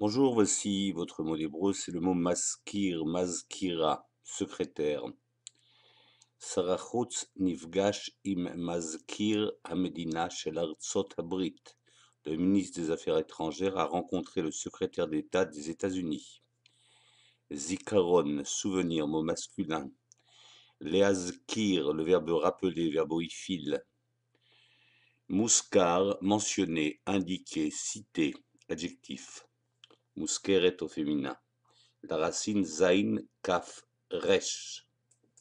Bonjour, voici votre mot d'hébreu, c'est le mot maskir, maskira, secrétaire. Sarachutz nifgash im maskir Amedina shel Habrit. Le ministre des Affaires étrangères a rencontré le secrétaire d'État des États-Unis. Zikaron, souvenir, mot masculin. Leazkir, le verbe rappeler, verbe oifil. Mouskar, mentionné, indiqué, cité, adjectif. Skeret au féminin. La racine zain kaf resh.